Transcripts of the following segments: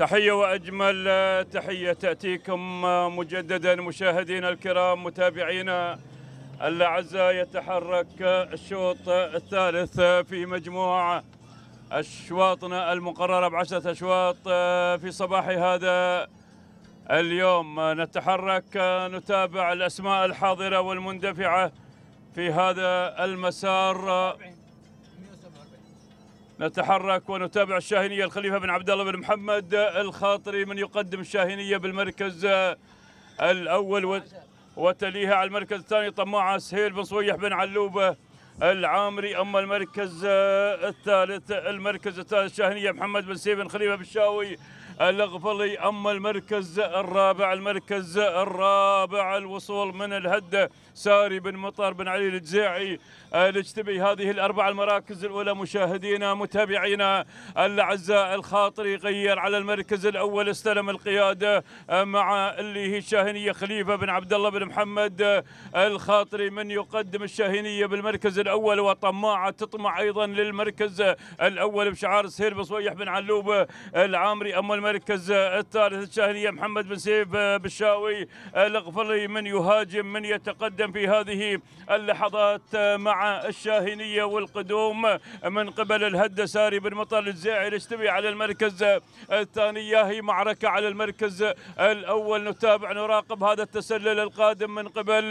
تحية وأجمل تحية تأتيكم مجددا مشاهدينا الكرام متابعينا الأعزاء يتحرك الشوط الثالث في مجموعة أشواطنا المقررة بعشرة أشواط في صباح هذا اليوم نتحرك نتابع الأسماء الحاضرة والمندفعة في هذا المسار نتحرك ونتابع الشاهينيه الخليفه بن عبد الله بن محمد الخاطري من يقدم الشاهينيه بالمركز الاول وتليها على المركز الثاني طماعه سهيل بن صويح بن علوبه العامري اما المركز الثالث المركز الثالث الشاهينيه محمد بن سيف بن خليفه بالشاوي الغفلي أما المركز الرابع المركز الرابع الوصول من الهدة ساري بن مطر بن علي الجزيعي الاجتبي آه، هذه الأربع المراكز الأولى مشاهدينا متابعينا الأعزاء الخاطري غير على المركز الأول استلم القيادة آه، مع اللي هي الشاهنية خليفة بن عبد الله بن محمد آه، الخاطري من يقدم الشاهنية بالمركز الأول وطماعة تطمع أيضا للمركز الأول بشعار سهير بصويح بن علوب العامري أما المركز المركز الثالث الشاهنية محمد بن سيف بالشاوي الغفري من يهاجم من يتقدم في هذه اللحظات مع الشاهنية والقدوم من قبل ساري بن مطر الزيعي الاستوي على المركز الثاني هي معركة على المركز الأول نتابع نراقب هذا التسلل القادم من قبل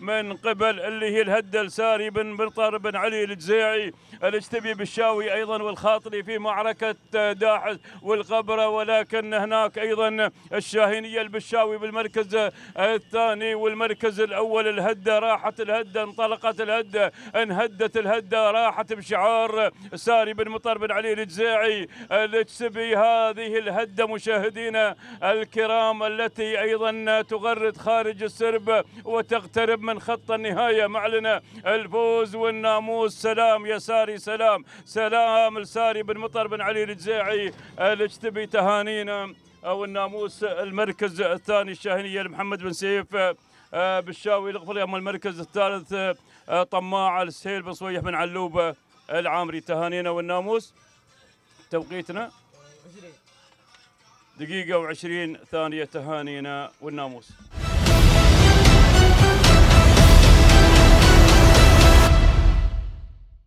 من قبل اللي هي ساري بن مطر بن علي الجزيعي الاجتبي بالشاوي أيضا والخاطري في معركة داحس والغبرة وال ولكن هناك أيضا الشاهينية البشاوي بالمركز الثاني والمركز الأول الهدة راحت الهدة انطلقت الهدة انهدت الهدة راحت بشعار ساري بن مطر بن علي الجزاعي التسبي هذه الهدة مشاهدينا الكرام التي أيضا تغرد خارج السرب وتقترب من خط النهاية معلنة الفوز والناموس سلام يا ساري سلام سلام لساري بن مطر بن علي الجزاعي التسبي تهدى تهانينا الناموس المركز الثاني الشاهنية لمحمد بن سيف آه، بالشاوي الغفري أما المركز الثالث آه، طماع السهيل بن صويح بن علوبة آه، العامري تهانينا والناموس توقيتنا دقيقة وعشرين ثانية تهانينا والناموس